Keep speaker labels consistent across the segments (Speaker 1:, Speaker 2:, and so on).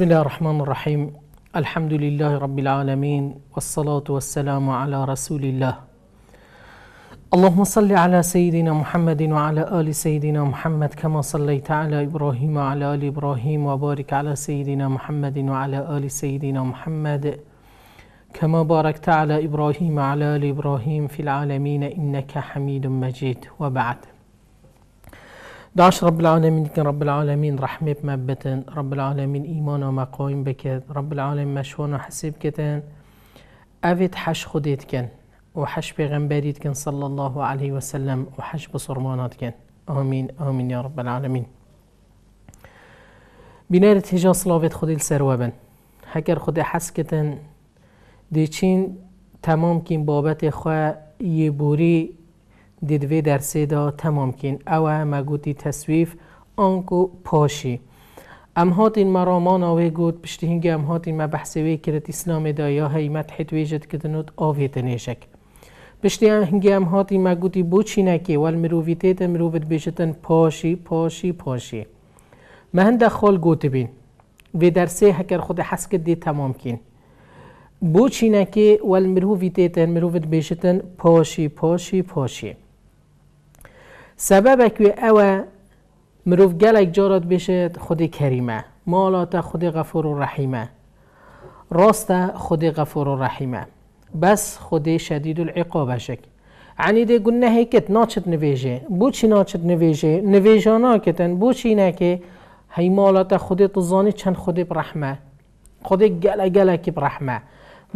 Speaker 1: بسم الله الرحمن الرحيم الحمد لله رب العالمين والصلاة والسلام على رسول الله اللهم صل على سيدنا محمد وعلى آل سيدنا محمد كما صليت على إبراهيم وعلى آل إبراهيم وبارك على سيدنا محمد وعلى آل سيدنا محمد كما باركت على إبراهيم وعلى آل إبراهيم في العالمين إنك حميد مجيد وبعد داش رب العالمين كن رب العالمين رحمة مبتن رب العالمين إيمان وما قايم بكت رب العالمين مشوان وحسب كتن أفيد حش خديت كن وحش بغنبريت كن صلى الله عليه وسلم وحش بصرمانات كن آمين آمين يا رب العالمين بنار هجا صلاة خدي السروابن هكر خدي حس كتن ديشين تمام كين بابت خواه يبوري دیدوی در سیدا تمام کن او مگودی تصویف آنکو پاشی ام هاتین مرا ما آوی گود پشتی هنگ ام هاتین ما وی کرد اسلام دا یا هیمت که ویجد کدنود آوی تنیشک پشتی هنگ ام هاتین ما گوتی بو چی نکی وال مروویتی تا مروویت بیشتن پاشی پاشی پاشی مهند داخل خال گوت بین و درسه حکر خود حس که تمام کن بو چی نکی وال مروویتی مروویت بیشتن پاشی پاشی, پاشی. سبب که اوا مروف گلک جارات بشد خود کریمه مالات خود غفور و رحیمه راست خود غفور و رحیمه بس خود شدید العقابه شک عنیده گونه کت ناچت نویجه بوچی ناچت نویجه نویجانا کتن بوچی نکه هی مالات خود تزانی چند خود برحمه خود گل گل کی برحمه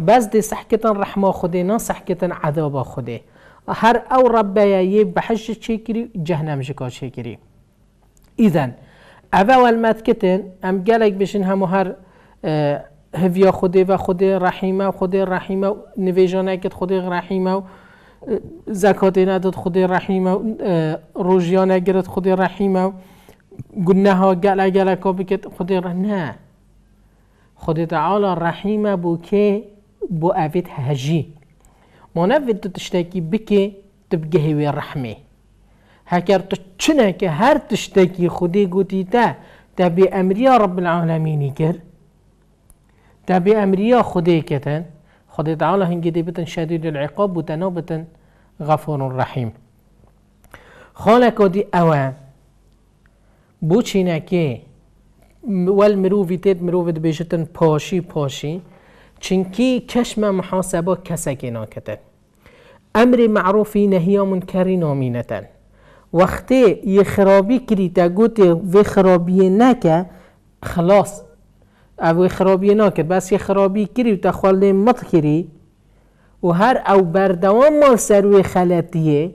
Speaker 1: بس دی سحکتن رحمه خوده نه سحکتن عذاب خوده هر او ربه یه بحش چه جهنم شکار چه کری ایدن اول مدکتن هم گلک بشین همو هر هویا خودی و خود رحیمه و خود رحیمه و نویجه که خود رحیمه و زکاتی نداد خود رحیمه و روژیا نگرد خود رحیمه و گنه ها گل اگل اکا خود رحیمه نه خود تعالی رحیمه بو که بو عوید هجی مانەێت tu tiştekî bikê tu bigehê wê rehmê heker tu çi neke her tiştekî xudê gotî te te bê emriya rebbel alemînî kir te bê emriya xudê ketin Xdê teala hingê dê bitin şedî liqab bû te nav bitin غەفۆن ڕحیم خالeko dî ew e بۆ çînekê wel mirovî tê mirov dibêjitin paşî paşî چنکی کشم محاسبه کسکی ناکتن امر معروفی نهی منکری نامینتن وقتی یه خرابی کری تا گوت و خرابی نکه خلاص او خرابی نکرد بس یه خرابی کری و تا خوالده کری و هر او بردوام ما سر و خلطیه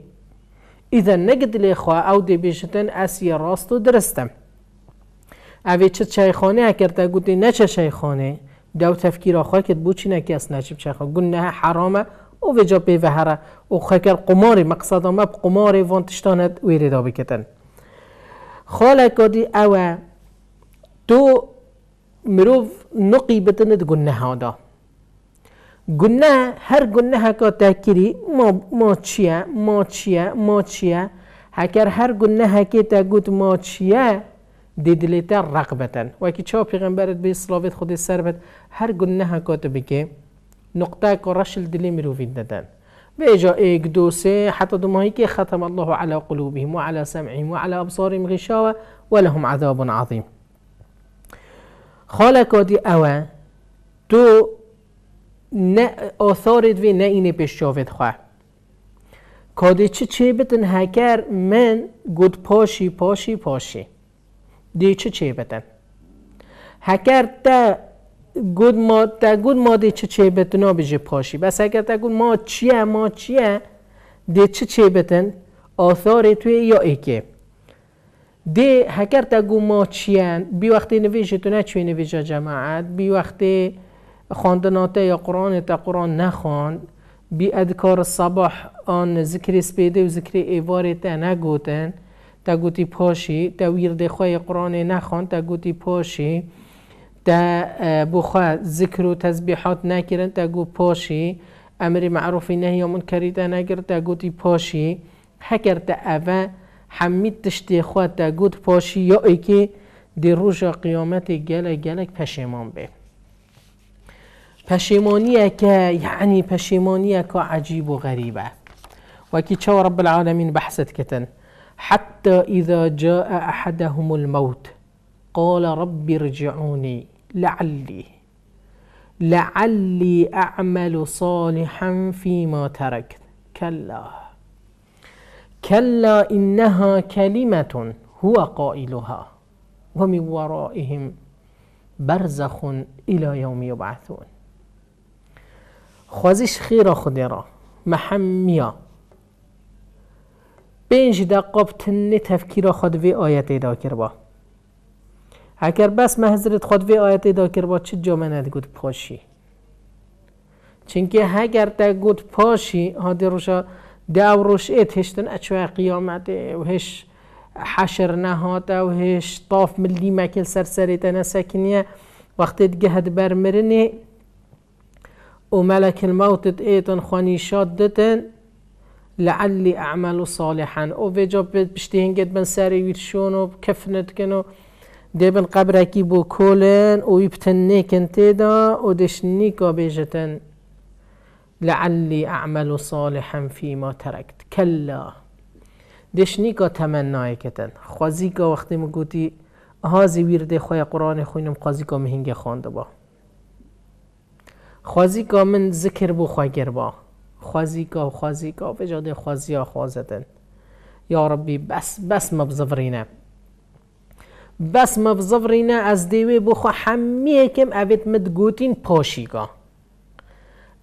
Speaker 1: اذا نقد خواه او دی بیشتن یه راست و درستم او چه خانه اگر تا گوتی نه چه خانه داو تفکیر خواه که بو چی نکی اس نچب چخوا گون نه حرامه او وجا پی وهره او خکر قمار مقصد ما قمار وان تشتاند ویری دا بکتن خاله کادی او تو مروف نقی بتند گنه ها دا گنه هر ها که تحکیری ما, ما چیه ما چیه ما چیه هکر هر گنه که تا گوت ما چیه دیدلیتا رقبتن و که چا پیغمبرت به سلاویت خود سربت هر گناه کاتو بگه نقطه که رشل دلی مروفید دادن به اجا ایک دو سه حتی دو ماهی که ختم الله على قلوبهم و على سمعهم و على ابصارهم غشاوه و لهم عذاب عظیم خالکا دی اوا تو ن آثارت و نه اینه پیش شافت خواه کادی چه چه بتن هکر من گود پاشی پاشی پاشی چه بتن؟ هکر تا گود ما تا گود ما دیچه چه بتن بتنا بجه پاشی بس اگر تا گود ما چیه ما چیه دیچه چه بتن آثار توی یا ای دی هکر تا گود ما چیه بی وقتی نویجه تو نچوی نویجه جماعت بی وقتی خواندناته یا قرآن تا قرآن نخواند بی ادکار صبح آن ذکری سپیده و ذکری ایواری تا نگوتن تا گوتی پاشی تا ویرد خواه قرآن نخوان تا گوتی پاشی تا بخوا ذکر و تسبیحات نکردن تا گو پاشی امر معروفی نهی و منکری تا نکرد تا گوتی پاشی حکر تا اوا، حمید تشتی خواه تا گوت پاشی یا ای که در روز قیامت گلک گلک پشیمان به پشیمانیه که یعنی پشیمانیه که عجیب و غریبه و که چه رب العالمین بحثت کتن حتى إذا جاء أحدهم الموت قال رب ارجعوني لعلي لعلي أعمل صالحا فيما تركت كلا كلا إنها كلمة هو قائلها ومن ورائهم برزخ إلى يوم يبعثون خوزش خير خدرا محمية پنج دقاب تنه تفکیر خود وی آیت ادا با اگر بس محضرت خود وی آیت ادا با چه جامعه گود پاشی چونکه اگر در گود پاشی ها روشا روش ایت هشتن اچوه قیامت و هش حشر نهات و هش طاف ملی مکل سرسری تنسکنیه وقتی دیگه گهد برمرنی و ملک الموت ایتن خانی دتن لعلی اعمل صالحا او وجا هنگید من سری ویرشون و کفنت و دبن قبرکی بو کولن و یبتنی نیکن تیدا و دشنی نیکا بیجتن لعلی اعمل صالحا ما ترکت کلا دشنی نیکا تمنای کتن خوزی که وقتی مگوتی هازی ویرده خوی قرآن خوینم خوزی که مهنگ خوانده با خوزی من ذکر بو خوی گر با خوازیگا خوازیگا به جاده خوازیا خوازدن یا ربی بس بس مبزفرینه بس مبزفرینه از دیوی بخو همه کم اوید مدگوتین پاشیگا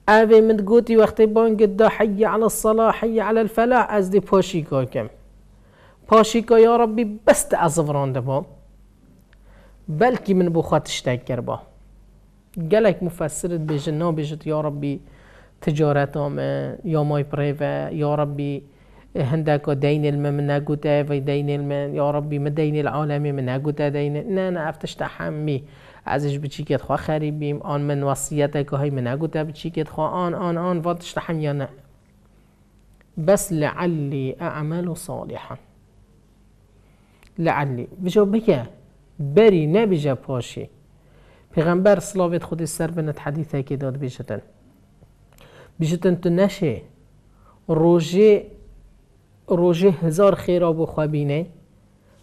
Speaker 1: اوی مدگوتی وقتی بانگ دا حی علی الصلاح حی علی الفلاح از دی پاشیگا کم پاشیگا یا ربی بست ازورانده با بلکی من بخواه تشتک با گلک مفسرت بیجن نا بیجت یا تجارت آمه یا مای پریوه یا ربی هندک دین الم من نگوده و دین الما یا ربی ما دین من نگوده دین نه نه افتش تحمی ازش بچیکت خواه خریبیم آن من وصیت که های من اگوتا بچیکت خواه آن آن آن واتش تحم یا نه بس لعلی اعمال صالحا لعلی بجا بگه بری نبیجا پاشی پیغمبر صلوات خود سر بنت حدیثه که داد بیشتن بجتن تنشي روجي روجي هزار خير ابو و خوابینه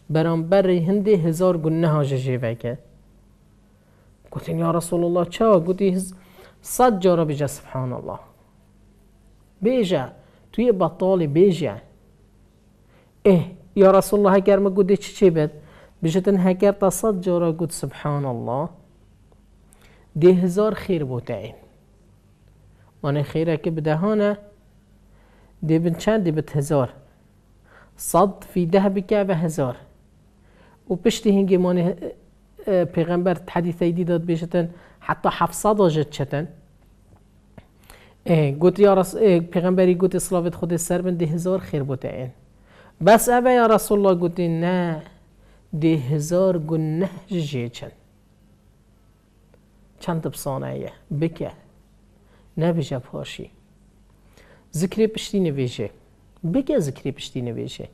Speaker 1: برانبر هندي هزار گنه ها جوکه گفتین يا رسول الله چا گوتی صد جارا بجا سبحان الله بیجا توي بطال بیجا اه يا رسول الله هگر ما گوتی چی چی بد بجتن هگر تا صد جارا گوت سبحان الله ده هزار خير بوتعین وانه خیره که به دهانه دی بن چند دی بت هزار صد فی ده بکه و هزار و پشتی هنگی مانه پیغمبر حدیث ایدی داد بیشتن حتی 700 جد چتن گوت یا رس... پیغمبری گوت اصلافت خود سر بند هزار خیر بوده این بس اوه یا رسول الله گوتی نه ده هزار گنه جیچن چند بسانه یه بکه نبیجه پاشی ذکری پشتی نەبێژێ بگه ذکری پشتی نەبێژێ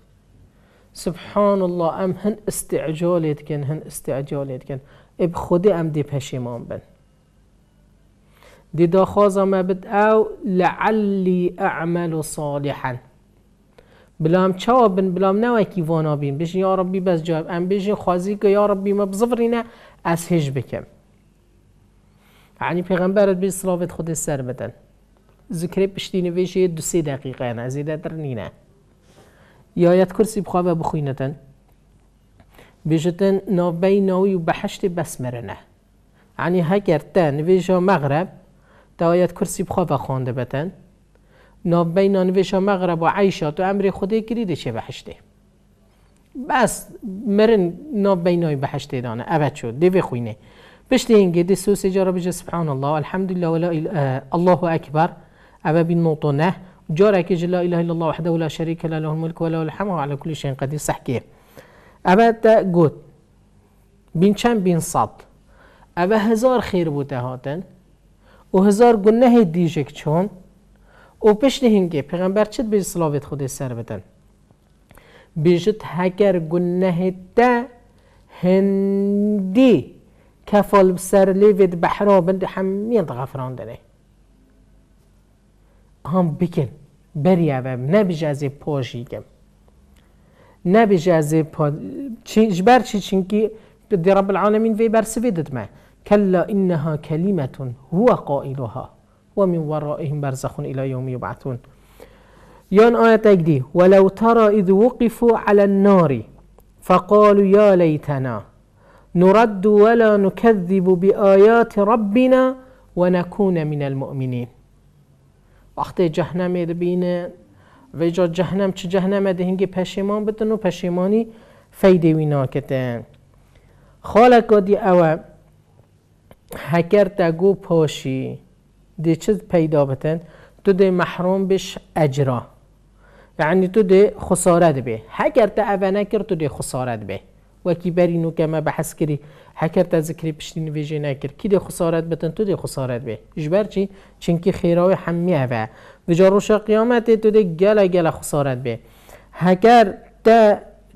Speaker 1: سبحان الله ام هن استعجال کن هن استعجال کن اب دکەن ام خودی پشیمان دێ بن دیداخوازە مەبت بد او لعلی صالحا بلام چاو بن بلام بین وانابین یا ربی بس جواب ام بێژێ خوازی یا ربی ما بزفرینه از هج بکم یعنی پیغمبر به سلاوت خود سر بدن ذکر پشتی نویش دو سه دقیقه نه زیادتر در نینه یا یاد کرسی بخوابه و بخوینتن بجتن ناوی و بحشت بسمرنه یعنی هگر تا مغرب تا آیت کرسی بخوابه بتن خوانده بتن نابی مغرب و عیشا تو امر خوده گریده چه بحشته بس مرن نابی ناوی بحشته دانه اوت شد دی خوینه Başlayın gedi sözü carabice subhanallah, elhamdülillah ve la ilahe, Allahu ekber. Ama bin notu ne? جارك لا اه، إله إلا الله وحده لا شريك له له الملك وله الحمد على كل شيء قدير صحكي أبا تا قوت بين چند بين صد أبا هزار خير بوده هاتن و هزار گناه دیجک چون و پشت هنگه پیغمبر چید بیج صلاویت خود سر بتن بیجت هکر گناه تا هندی كفل بسر ليفيد بحرا بند حمين تغفران دني هم بکن بریوم نبیج از پاشیگم نبیج نبي جازي بوشي جبار شي چنكي بدي رب العالمين في بر سویدت ما كلا انها كلمة هو قائلها ومن ورائهم برزخون الى يوم يبعثون يون آية أجدي ولو ترى إذ وقفوا على النار فقالوا يا ليتنا نرد ولا نكذب بآيات ربنا و من المؤمنين وقتی جهنم بینه و جهنم چه جهنم هنگه پشیمان بدن و پشیمانی فیده وینا کتن خالق دی اوه هکر تگو پاشی دی چیز پیدا بتن تو دی محروم بش اجرا یعنی یعنی تو دی خسارت به هکر تا او نکر تو دی خسارت به وەکی بەری نوکەمە بە حەسکری حەکە تا زکری پشتی نوێژێ ناکرد بتن تو دێ خسارەت بێ ژبەرچی چینکی خێراوی حەمیاە بجا ڕوشە قيامت تو دێ گەلە خسارات خسارەت حكر تا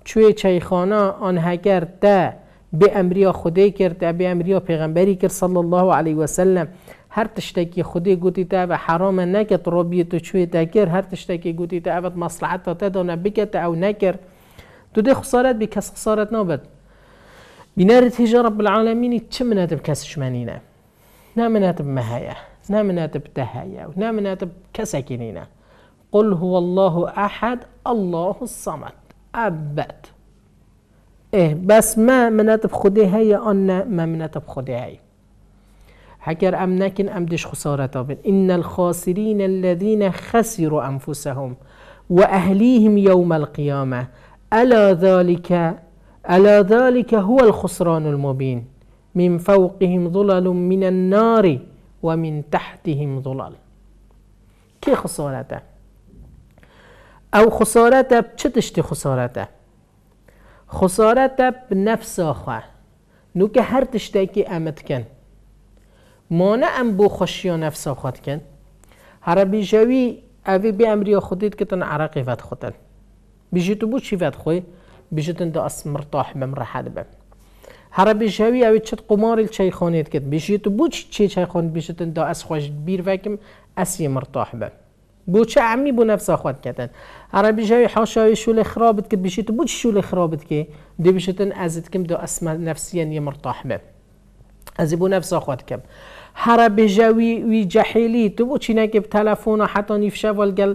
Speaker 1: چوي کوێ چایخانە ئەن هەگەر تە بێ ئەمریا خودەی کرد تا بێ ئەمریا صلى الله عليه وسلم هر تشتكي خودی گوتي تا و حرام نكت ڕۆبیێت و کوێ تا كر هر تشتكي گوتي تا ئەوت تا تەدانە بكت او نكر دودي خسارت بي كس خسارت نابد بنارت هجا رب العالمين تشمنات بكسش منينا نامنات بمهايا نامنات بدهايا ونامنات بكسكنينا قل هو الله أحد الله الصمد أبد إيه بس ما منات بخدي هي أن ما منات بخدي هي حكر أم لكن أم دش خسارة طبعا إن الخاسرين الذين خسروا أنفسهم وأهليهم يوم القيامة ألا ذلك ألا ذلك هو الخسران المبين من فوقهم ظلل من النار ومن تحتهم ظلل كي خسارته او خسارته چه خسارته خسارته بنفس آخر نوك هر تشتاكي که امت کن مانع ام بو خوشی نفس آخر كان هربي جوي أبي بأمري امری كتن که فات خطن بژێت و بۆچی خوی، خۆی بژتن دە ئەس مرتاح بەم ڕەحەت بم هەرە بێژەوی چه چت قماری چای خۆنێت کرد بژێت و بۆچ چێ چای خۆن بژتن دا ئەس خۆش بیرڤکم ئەسی مرتاح بم چه عمی بو نفس خود کردن هەرە بژەوی حاشاوی شول خرابت کرد بشیت و بۆچ شولێ خرابت کێ دەبشتن کم دو ئەسمە نفسیان یە مرتاح از بو نفس خود کم. هر بێژەوی وی جحیلی تو بۆ چینەکە تەلەفۆنە حتی فشە گل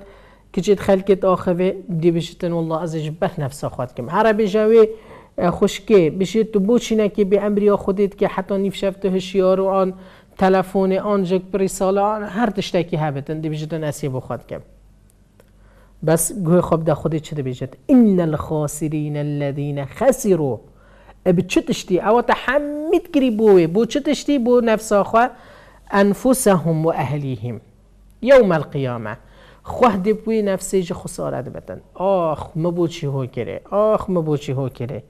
Speaker 1: کچێت خەلکێت ئاخەوێ دیبشتن والله به نفس کم هر هر بێژاوێ خوشکه بشید تو بۆچی نکی به امریا خودێت که حتی نیفشەفتە هشیار و آن تەلەفۆنێ آن پری هر هەر تشتێکی دی دیبژتن ئەسی بۆ کم. بس خب ده خودی چه دەبێژێت ئین الخاسرینە الخاسرین الذين خسرو ئەب چه تشتی ئەوە تا حەمید گری بۆێ بو چ تشتی بو نفس انفسهم و اهلیهم. یوم القیامه. خواه دپوی نفسی جه خسارت بدن آخ مبو چی هو کره آخ مبو چی هو کره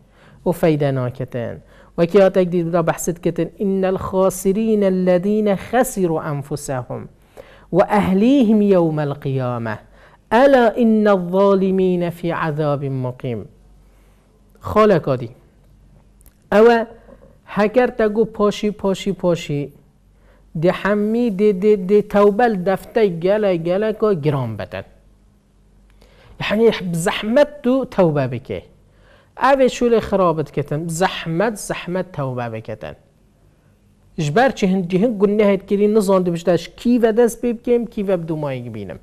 Speaker 1: و فیده ناکتن و که آتا دید را بحثت کتن این الخاسرین الذین خسروا انفسهم و اهلیهم یوم القیامه الا ان الظالمین فی عذاب مقیم خالکادی او هکر تگو پاشی پاشی پاشی د حمی د د د توبل دفته گله گله کو گرام بدن یعنی بزحمت تو توبه بکه اوه شول خرابت کتن زحمت زحمت توبه بکتن اجبر چه هند جهن گنه هد کری دو بشتاش کی و دست بیب کم کی و بدو مایی بینم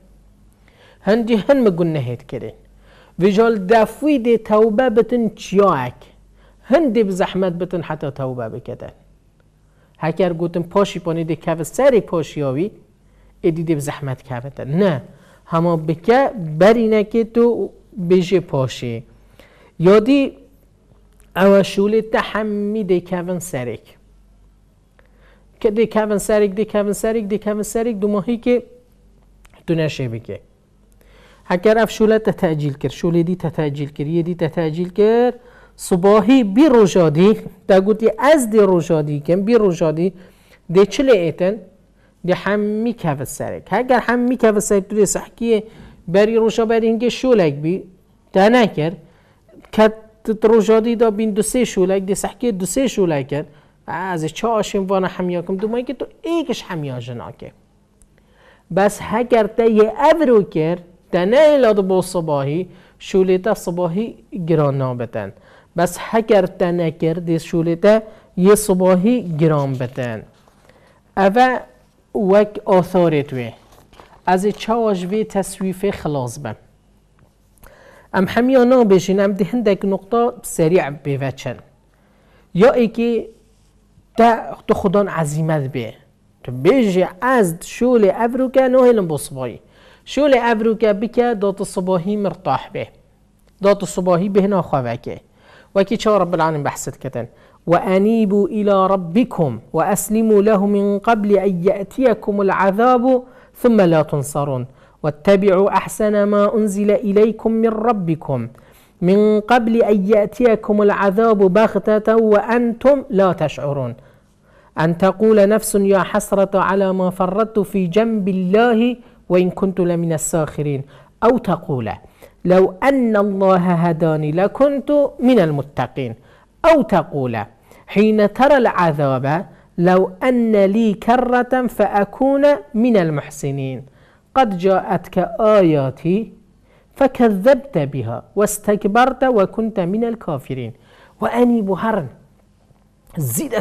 Speaker 1: هند جهن مگنه هد کری جال دفوی دی توبه بتن چیاک هندی بزحمت بتن حتی توبه بکتن هکر گوتن پاشی پانی کف سر پاشی آوی ادیده به زحمت کرده نه همه بکه بر نکه تو پاشی یادی اوشول تحمی ده کون سرک ده کون سرک ده کون سرک ده کون سرک دو ماهی که تو نشه بکه هکر اف تتاجیل کرد شوله دی تتاجیل کرد یه دی تتاجیل کرد صبحی بی روشادی از دی روشادی که بی روشادی دی چلی ایتن دی هم می کف سرک اگر هم می کف سرک توی سحکی بری روشا بر اینکه شولک بی تا نکر کت روشادی دا بین دو سه شولک دی سحکی دو سه شولک از چه آشم وانا همیا دو مایی که تو ایکش همیا جناکه بس هگر تا یه ابرو کر تا نه الاد با صبحی شولتا صبحی گران بس هگر تنکر دی تا یه صباهی گرام بدن او وک آثاری توی از چواش وی تصویف خلاص بم ام همیانا بشین ام دهندک نقطه سریع بیوچن یا ایکی تا خودان عظیمت بی تو بیجی از شول افروکا نو هیلم با صباهی شول افروکا بکه دات صباهی مرتاح به دات صباهی به نخواه رب العالمين بحسد كتن وأنيبوا إلى ربكم وأسلموا له من قبل أن يأتيكم العذاب ثم لا تنصرون واتبعوا أحسن ما أنزل إليكم من ربكم من قبل أن يأتيكم العذاب بغتة وأنتم لا تشعرون أن تقول نفس يا حسرة على ما فرطت في جنب الله وإن كنت لمن الساخرين أو تقول لو أن الله هداني لكنت من المتقين أو تقول حين ترى العذاب لو أن لي كرة فأكون من المحسنين قد جاءتك آياتي فكذبت بها واستكبرت وكنت من الكافرين وأني هرن زيد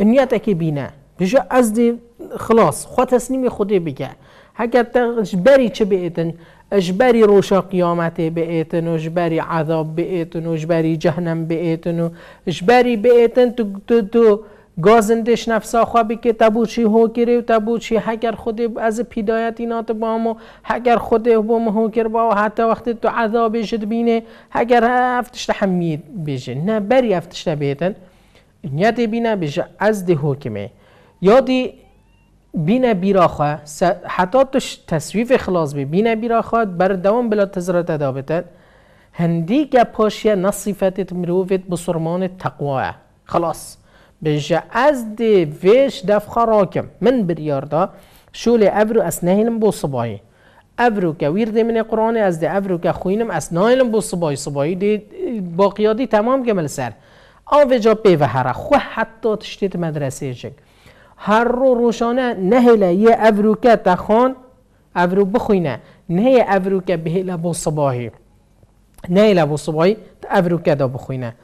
Speaker 1: إن نيتك بينا بجاء قصدي خلاص خو تسليم خدي بك هكا تجبري تشبئتن اجبری روشا قیامت به ایتن و اجبری عذاب به ایتن و جهنم به ایتن و اجبری به تو, تو, تو گازندش نفسا خوابی که تبو چی هو کری و تبو چی هگر خود از پیدایت اینات با ما هگر خود با ما با حتی وقتی تو عذاب شد بینه هگر افتش حمید بیشه نه بری افتش بیتن نیت بینه بیشه از ده حکمه یادی بین خواهد حتی توش تصویف خلاص بی بین خواهد بر دوام بلا تزرات تدابتن هندی که گپاشیه نصیفت مروفت بسرمان تقواه خلاص بجا از دی ویش دفخه راکم من بریاردا شول ابرو از نهیلم بو صبایی ابرو که ویرده من قرآن از دی ابرو که خوینم از نهیلم بو صبایی صبایی دی باقیادی تمام گمل سر آن جا پیوه هره خو حتی تشتیت مدرسه چک هر رو روشانه نهلا یه افروکه تخون افرو بخوینه نه یه افروکه بهلا بو صباحی نه لبو صباحی افروکه دا بخوینه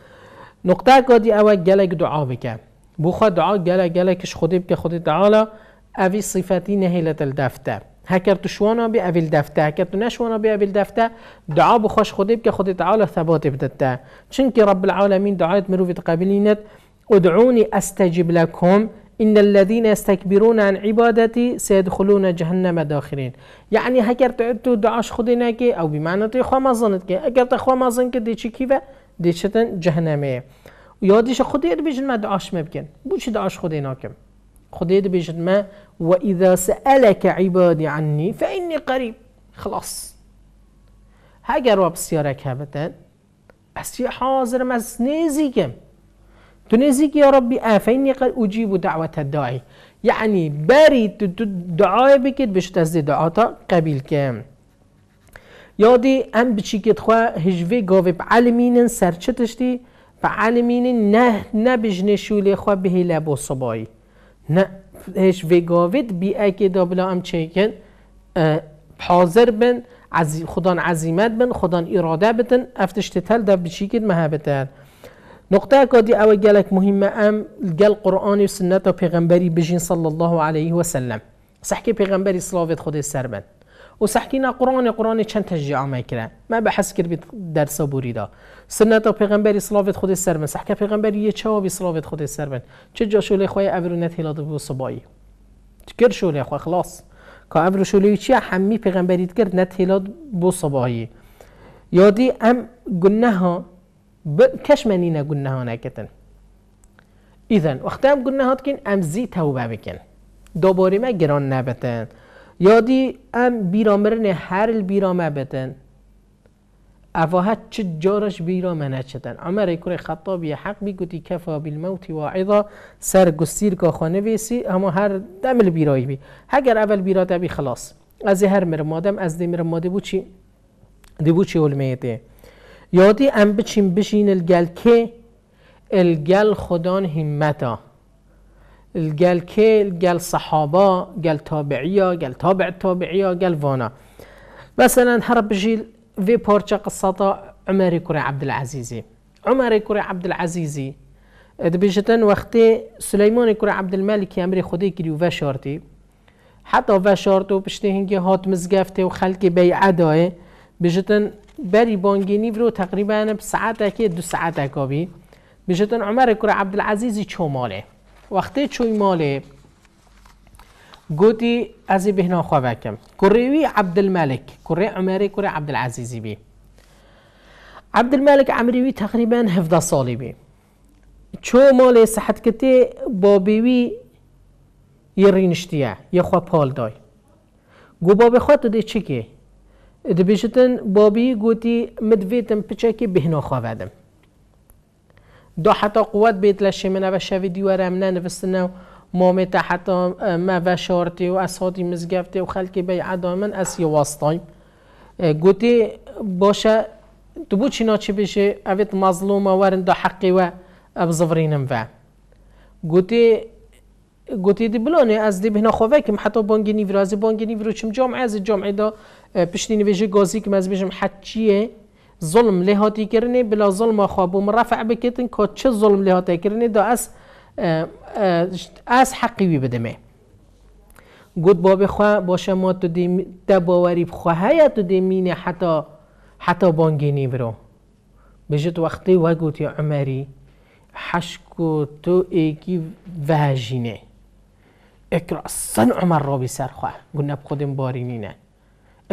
Speaker 1: نقطه کادی اول گلک دعا بکه بو خود دعا گلک کش خودی بکه خودی تعالی اوی صفتی نهلا الدفته هكر تشوانا بي أبي الدفتة هكر تنشوانا بي أبي الدفتة دعاء بخش خدي بك خدي تعالى ثبات بدتا چنك رب العالمین دعایت مرو في تقابلينت ادعوني أستجب لكم إن الذين يستكبرون عن عبادتي سيدخلون جهنم داخرين يعني هكر تعدتو دعاش خودنا أو بمعنى تي ما ظنت كي تخو ما ظن كي دي كيفا دي شتن جهنمية وياديش خديت بيجن ما دعاش مبكن بوش دعاش خودنا كم خدي بيجن ما وإذا سألك عبادي عني فإني قريب خلاص هاجر وبسيارك هبتن اسي حاضر مسنيزيكم نيزيكم تنزيك يا ربي آفيني قد أجيب دعوة الداعي یعنی برید دعای بکید بشت از دعاتا قبیل کم یادی ام بچی خواه هجوه گاوی بعلمینن سرچه تشتی نه نه بجنه خواه به لب و صبایی نه وی گاوید بی اکی دابلا ام چیکن حاضر بن خدا خدان عزیمت بن خدان اراده بتن تل دب بچی که محبتن نقطه کادی او جالك مهمه ام گل قرآن و سنت و پیغمبری بجین الله عليه وسلم سلم صحکی پیغمبری صلاوت خود سر بند و صحکینا قرآن قرآن چند تشجیع ما کرد ما بحس کرد بدرس بوريدا سنة سنت و پیغمبری صلاوت خود سر بند صحک پیغمبری یه چوابی صلاوت خود سر بند چه جا شوله خواه هلا هلاد صباي تكر شو شوله خواه خلاص که اورو شوله چی همی پیغمبریت تكر نت هلا بو صباي یادی ام قلناها کشمنی نگون نهانه کتن ایزن وقتی قلنا گناه هات ام زی توبه بکن دوباره ما گران نبتن یادی ام بیرامرن هر بیرامه بتن افاهت چه جارش بیرامه نچتن عمر خطاب خطابی حق بیگوتی کفا بالموت واعظا سر گستیر که خانه ویسی اما هر دم بیرایی بی هگر اول بیراده بی خلاص از هر مرمادم از دی مرماده بو چی دی بو یادی ام بچین بشین الگل که الگل خدان همتا الگل که الگل صحابا گل تابعیا گل تابع تابعیا گل وانا مثلا هرب بجيل في پارچه قصة عمر كوري عبد العزيزي عمر كوري عبد العزيزي دبيجتن وقتي سليمان كوري عبد الملك امري خدي كريو فاشارتي حتى فاشارتو بشتي هنجي هات مزقافتي وخلقي بي عداي بجتن بری نیو رو تقریبا ساعت بساعتك دو ساعت أبي بجتن عمر کره عبدالعزیز چو ماله وقتی چو ماله گوتی از بهنا خواه کم کروی عبد الملک کره عمری کره عبدالعزیزی بی عبد عمریوی تقریبا 17 سالی بی چو مال صحت کتی بابیوی یه رینشتیه یه خواه پال دای گو با خواه تو دی دبیشتن بابی گوتی مدویتم پچکی بهنا خواهدم دا حتی قوت بیت لشه من و شوی دیوارم نه نوستنه مامه تا حتی ما و شارتی و اصحادی مزگفتی و خلکی بی عدامن از یه واسطایم گوتی باشه تو بو چینا چی بشه اوید مظلوم ورن دا حقی و ابزورینم و گوتی گوتی دی بلانه از دی بهنا خواه کم حتی بانگی نیورو از بانگی نیورو چم جامعه از جامعه دا پشتی ویژه گازی که مز بیشم چیه ظلم لحاتی کرنه بلا ظلم و رفع بکتن که چه ظلم لحاتی کرنه دا از از بی بدمه گود باب خواه باشه ما تو دباوری بخواه خواهی تو حتی حتی بانگینی برو بجت وقتی و یا عمری حشکو تو ایکی وهجینه اکرا سن عمر را بسر خواه گونه بخودم نه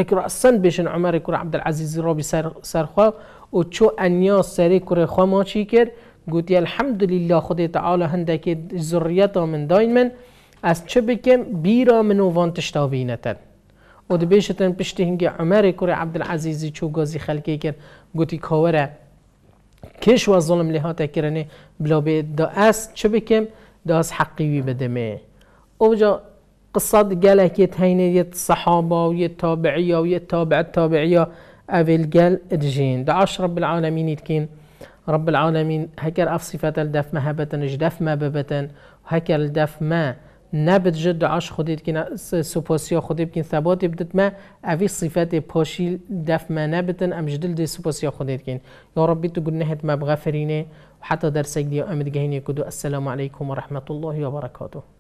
Speaker 1: اصلا بیشن عمر کر عبدالعزیز را بی سر سرخوا و چو انیا سری کر خواه ما چی کرد گوتی الحمدلله خود تعالی هنده که ذریت من داین از چه بکم بیرا منو وانتش تاوینتن و دو بیشتن پشتی هنگی عمر کر عبدالعزیزی چو گازی خلکی کرد گوتی کاوره کش و ظلم لحاته کرنه بلا به دا از چه بکم دا از حقیوی بدمه اوجا قصاد قالك يتهيني يت صحابة ويت تابعية ويت تابع التابعية أفل قال اتجين دعاش رب العالمين يتكين رب العالمين هكر أف صفات الدف ما هبتن جدف ما ببتن هكر الدف ما نبت جد دعاش خودت يتكين سوبوسيا خودت يتكين ثبات بدت ما أبي صفات باشي دف ما نبتن أم جدل دي سوبوسيا خودت يتكين يا ربي تقول نهت ما بغفريني وحتى درسك دي أمد جهيني كدو السلام عليكم ورحمة الله وبركاته